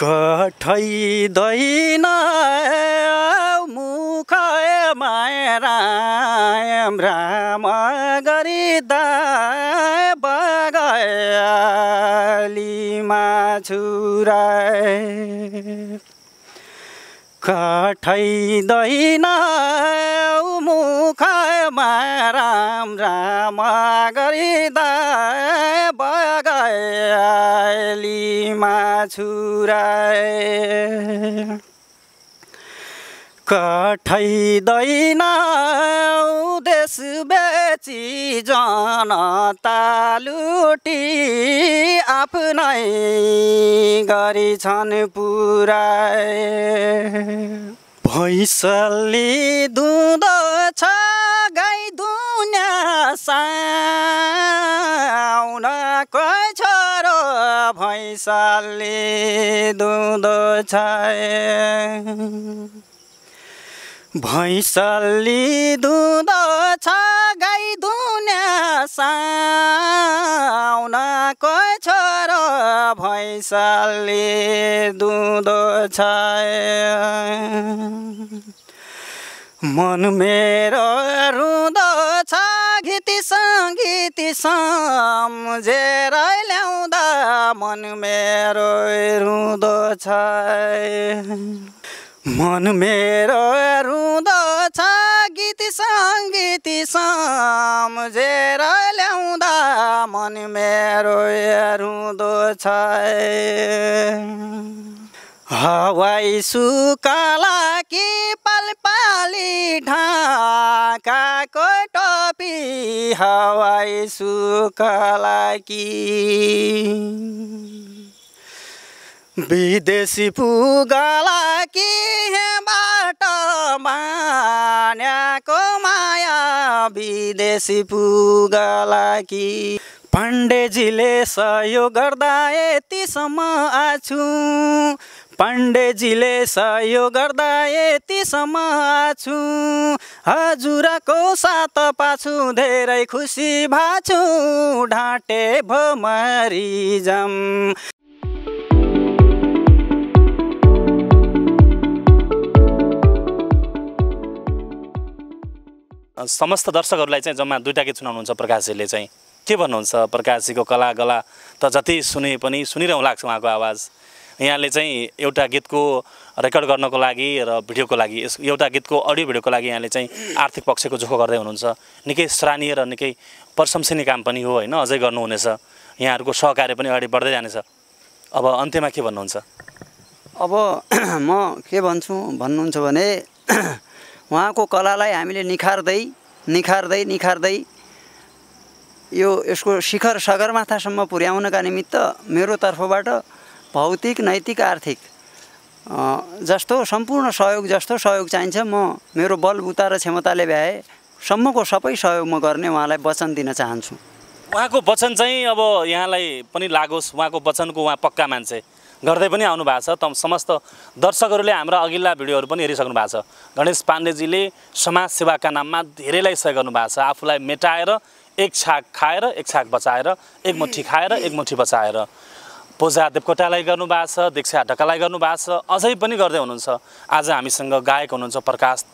कठैदैन मुख माया राम राम गरिदा बगलीमा छुरा खठैदैन मुख माया राम राम गरिदा आलीमा छुराए कठैदैन देश बेची जनता लुटी आफ्नै गरी छन् पुराए भैँसली दुँदो छ गाई दुँ साउनको छोरो भैँसली दुधो छ भैँसली दुधो छ गाई दुना साउनको छोरो भैँसली दुधो छ मन मेरो रुँदो गीत सङ्गीत सम्झेर ल्याउँदा मन मेरो रुँदो छ मन मेरो रुँदो छ गीत सङ्गीत सम्झेर ल्याउँदा मन मेरो रुँदो छ हवाई सुकाला कि ढाकाको टोपी हवाई सुखला कि विदेशी पुगला कि बाटो मान्याको माया विदेशी पुगला कि पाण्डेजीले सहयोग गर्दा यतिसम्म आछु पाण्डेजीले सहयोग गर्दा यति छु हजुरको साथ पाछु धेरै खुसी भाछु ढाँटे भो मरिजम समस्त दर्शकहरूलाई चाहिँ जम्मा दुइटा गीत सुनाउनुहुन्छ प्रकाशजीले चाहिँ के भन्नुहुन्छ प्रकाशजीको कला गला त जति सुने पनि सुनिरहँ लाग्छ उहाँको आवाज यहाँले चाहिँ एउटा गीतको रेकर्ड गर्नको लागि र भिडियोको लागि यस एउटा गीतको अडियो भिडियोको लागि यहाँले चाहिँ आर्थिक पक्षको जोखो गर्दै हुनुहुन्छ निकै सराहनीय र निकै प्रशंसनीय काम पनि हो होइन अझै गर्नुहुनेछ यहाँहरूको सहकार्य पनि अगाडि बढ्दै जानेछ अब अन्त्यमा के भन्नुहुन्छ अब म के भन्छु भन्नुहुन्छ भने उहाँको कलालाई हामीले निखार्दै निखार्दै निखार्दै यो यसको शिखर सगरमाथासम्म पुर्याउनका निमित्त मेरो तर्फबाट भौतिक नैतिक आर्थिक जस्तो सम्पूर्ण सहयोग जस्तो सहयोग चाहिन्छ म मेरो बलबुता र क्षमताले सम्मको सबै सहयोग म गर्ने उहाँलाई वचन दिन चाहन्छु उहाँको वचन चाहिँ अब यहाँलाई पनि लागोस् उहाँको वचनको उहाँ पक्का मान्छे गर्दै पनि आउनु भएको छ त समस्त दर्शकहरूले हाम्रा अघिल्ला भिडियोहरू पनि हेरिसक्नु भएको छ गणेश पाण्डेजीले समाजसेवाका नाममा धेरैलाई सहयोग गर्नुभएको छ आफूलाई मेटाएर एक छाक खाएर एक छाक बचाएर एक मुठी खाएर एक मुठी बचाएर पूजा देवकोटालाई गर्नुभएको छ दीक्षा ढकालाई गर्नुभएको छ अझै पनि गर्दै हुनुहुन्छ आज हामीसँग गायक हुनुहुन्छ प्रकाश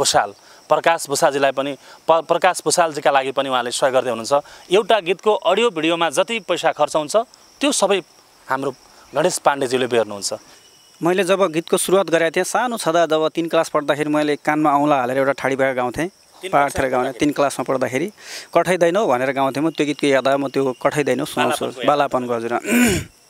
भुषाल प्रकाश भुषालजीलाई पनि प प्रकाश भुषालजीका लागि पनि उहाँले सहयोग गर्दै हुनुहुन्छ एउटा गीतको अडियो भिडियोमा जति पैसा खर्च हुन्छ त्यो सबै हाम्रो गणेश पाण्डेजीले बेर्नुहुन्छ मैले जब गीतको सुरुवात गरेको थिएँ सानो छँदा जब तिन क्लास पढ्दाखेरि मैले कानमा औँला हालेर एउटा ठाडी भएर गाउँथेँ पाहाडतिर गाउने तिन क्लासमा पढ्दाखेरि कठाइँदैनौ भनेर गाउँथेँ म त्यो गीतको याद म त्यो कठाइँदैनौ सुनाउँछु बालापनको हजुर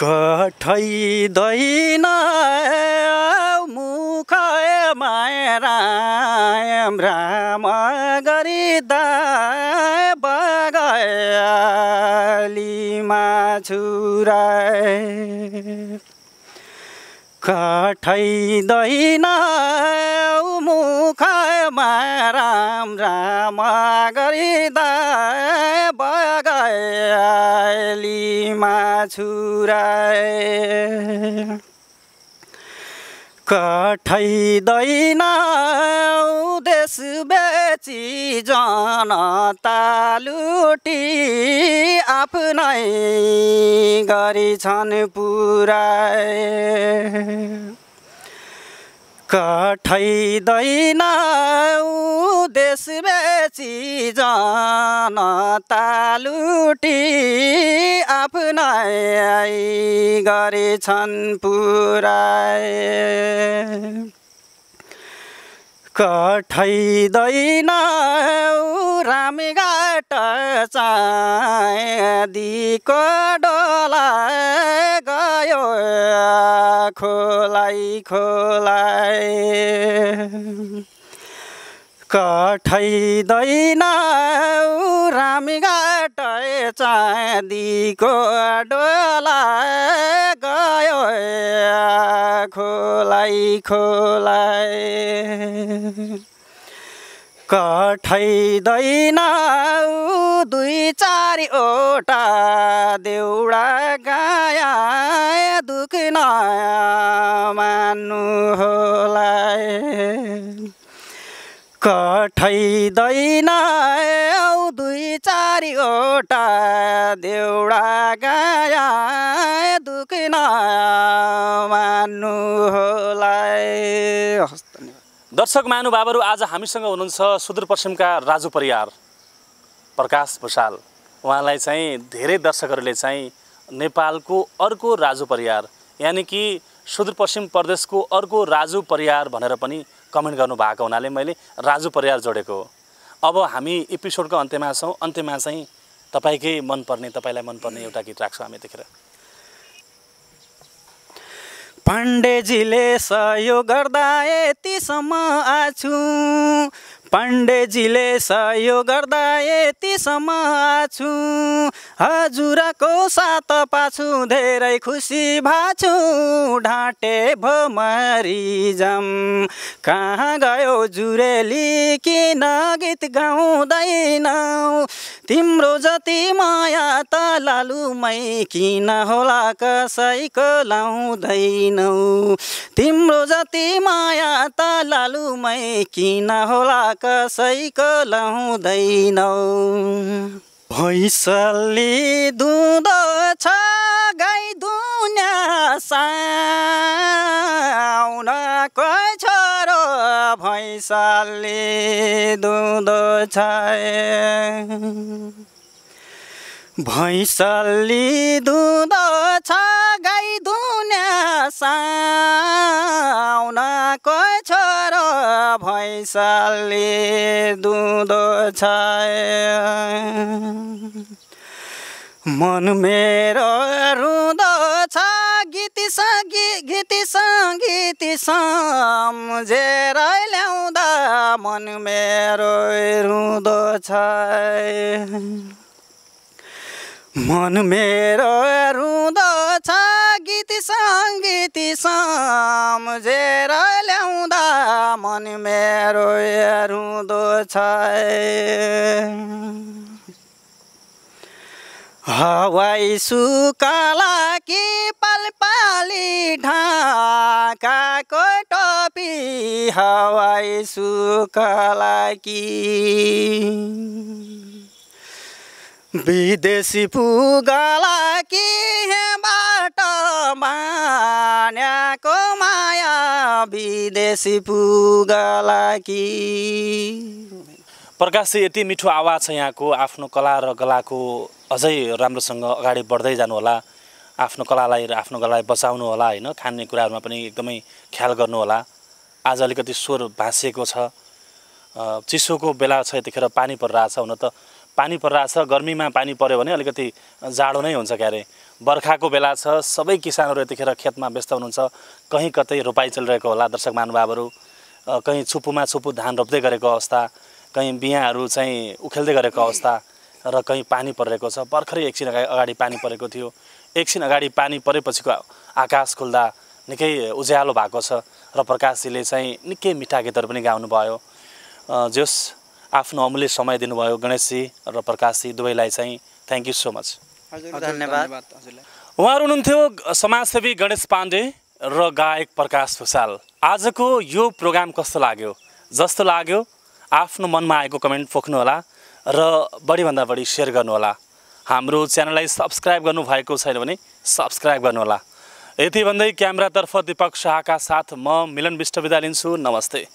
कठैदैन मुख माया राम राम गरिदा बगलीमा छुरा खठैदैन मुख माया राम राम गरिदा बालीमा छुराए कठैदैन देश बेची जनता लुटी आफ्नै गरी छन् पुराए कठैदैन देशबेची जनता लुटी आफ्नै गरेछन् पुराए कठैदैन रामघाट चाँदीको डोला गयो खोलाइ खोलाइ कठैदैन रामघाट चाँदीको डोला गयो खोलाइ खोलाइ कठैदैन दुई चारवटा देउडा गाया दुख मान्नु होला कठैदैन दुई चारिवटा देउडा गाया दुख मान्नु होला दर्शक महानुभावहरू आज हामीसँग हुनुहुन्छ सुदूरपश्चिमका राजु परियार प्रकाश भूषाल उहाँलाई चाहिँ धेरै दर्शकहरूले चाहिँ नेपालको अर्को राजु परियार यानि कि सुदूरपश्चिम प्रदेशको अर्को राजु परियार भनेर पनि कमेन्ट गर्नुभएको हुनाले मैले राजु परियार जोडेको हो अब हामी एपिसोडको अन्त्यमा छौँ अन्त्यमा चाहिँ तपाईँकै मनपर्ने तपाईँलाई मनपर्ने एउटा गीत राख्छौँ हामी यतिखेर पाण्डेजीले सहयोग गर्दा यतिसम्म आछु पाण्डेजीले सहयोग गर्दा यतिसम्म आछु हजुरको सात पाछु धेरै खुसी भाछु ढाँटे भो जम कहाँ गयो जुरेली किन गीत गाउँदैनौ तिम्रो जति माया त लालुमै किन होला कसैको लाउँदैनौ तिम्रो जति माया त लालुमै किन होला कसैको लाउँदैनौ भैँसली भैँसले छ गाई साउन कोही छोरो भैँसली छ भैँसली भैँसले छ गाई साउनाको छोरो भैँसले दुँदो छ मन मेरो रुँदो छ गीत सङ्गी गीत सङ्गीत सम्झेर ल्याउँदा मन मेरो रुँदो छ मन मेरो रुँदो सङ्गीति सम्झेर ल्याउँदा मन मेरो हेरुँदो छ हवाई सुकाला कि पाली ढाकाको टोपी हवाई सुकाला कि विदेशी पुगला कि बान्याको माया विदेशी पुगला कि प्रकाश यति मिठो आवाज छ यहाँको आफ्नो कला र गलाको अझै राम्रोसँग अगाडि बढ्दै जानु होला आफ्नो कलालाई र आफ्नो गलालाई बचाउनु होला होइन खाने कुराहरूमा पनि एकदमै ख्याल गर्नु होला आज अलिकति स्वर भाँसिएको छ चिसोको बेला छ यतिखेर पानी परिरहेछ हुन त पानी परिरहेछ गर्मीमा पानी पऱ्यो भने अलिकति जाडो नै हुन्छ क्यारे बर्खाको बेला छ सबै किसानहरू यतिखेर खेतमा व्यस्त हुनुहुन्छ कहीँ कतै रोपाइ चलिरहेको होला दर्शक महानुभावहरू कहीँ छुपुमा छुपु धान रोप्दै गरेको अवस्था कहीँ बिहाहरू चाहिँ उखेल्दै गरेको अवस्था र कहीँ पानी परेको छ भर्खरै एकछिन अगाडि पानी परेको थियो एकछिन अगाडि पानी परेपछिको आकाश खुल्दा निकै उज्यालो भएको छ र प्रकाशजीले चाहिँ निकै मिठा गीतहरू पनि गाउनुभयो जस आफ्नो अमूल्य समय दिनुभयो गणेशजी र प्रकाशजी दुवैलाई चाहिँ थ्याङ्क यू सो मच धन्यवाद उहाँहरू हुनुहुन्थ्यो समाजसेवी गणेश पाण्डे र गायक प्रकाश भुषाल आजको यो प्रोग्राम कस्तो लाग्यो जस्तो लाग्यो आफ्नो मनमा आएको कमेन्ट पोख्नुहोला र बढीभन्दा बढी सेयर गर्नुहोला हाम्रो च्यानललाई सब्सक्राइब गर्नुभएको छैन भने सब्सक्राइब गर्नुहोला यति भन्दै क्यामेरातर्फ दिपक शाहका साथ म मिलन विष्ट बिदा लिन्छु नमस्ते